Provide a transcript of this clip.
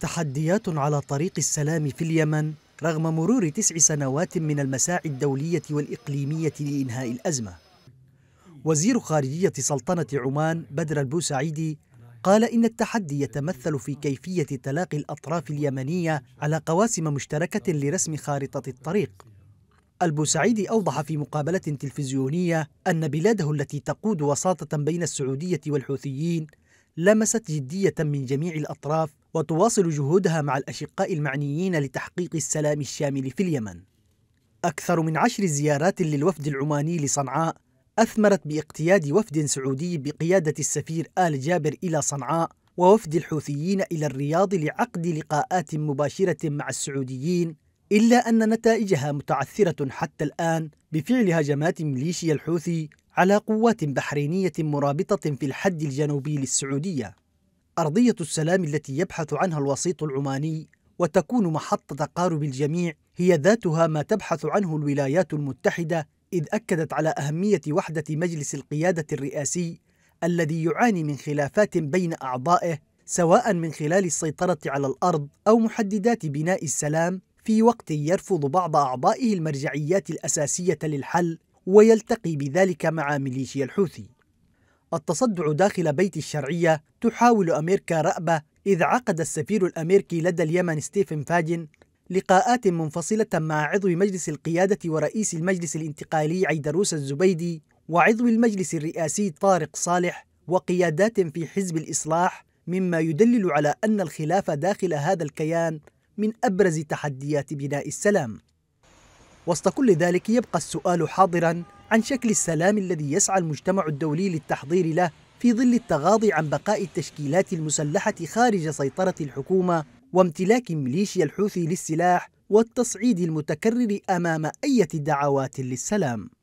تحديات على طريق السلام في اليمن رغم مرور تسع سنوات من المساعي الدولية والإقليمية لإنهاء الأزمة وزير خارجية سلطنة عمان بدر البوسعيدي قال إن التحدي يتمثل في كيفية تلاقي الأطراف اليمنية على قواسم مشتركة لرسم خارطة الطريق البوسعيدي أوضح في مقابلة تلفزيونية أن بلاده التي تقود وساطة بين السعودية والحوثيين لمست جدية من جميع الأطراف وتواصل جهودها مع الأشقاء المعنيين لتحقيق السلام الشامل في اليمن أكثر من عشر زيارات للوفد العماني لصنعاء أثمرت باقتياد وفد سعودي بقيادة السفير آل جابر إلى صنعاء ووفد الحوثيين إلى الرياض لعقد لقاءات مباشرة مع السعوديين إلا أن نتائجها متعثرة حتى الآن بفعل هجمات ميليشيا الحوثي على قوات بحرينية مرابطة في الحد الجنوبي للسعودية أرضية السلام التي يبحث عنها الوسيط العماني وتكون محط تقارب الجميع هي ذاتها ما تبحث عنه الولايات المتحدة إذ أكدت على أهمية وحدة مجلس القيادة الرئاسي الذي يعاني من خلافات بين أعضائه سواء من خلال السيطرة على الأرض أو محددات بناء السلام في وقت يرفض بعض أعضائه المرجعيات الأساسية للحل ويلتقي بذلك مع ميليشيا الحوثي التصدع داخل بيت الشرعية تحاول أمريكا رأبة إذ عقد السفير الأمريكي لدى اليمن ستيفن فاجن لقاءات منفصلة مع عضو مجلس القيادة ورئيس المجلس الانتقالي عيدروس الزبيدي وعضو المجلس الرئاسي طارق صالح وقيادات في حزب الإصلاح مما يدلل على أن الخلاف داخل هذا الكيان من أبرز تحديات بناء السلام وسط كل ذلك يبقى السؤال حاضرا عن شكل السلام الذي يسعى المجتمع الدولي للتحضير له في ظل التغاضي عن بقاء التشكيلات المسلحة خارج سيطرة الحكومة وامتلاك ميليشيا الحوثي للسلاح والتصعيد المتكرر أمام أي دعوات للسلام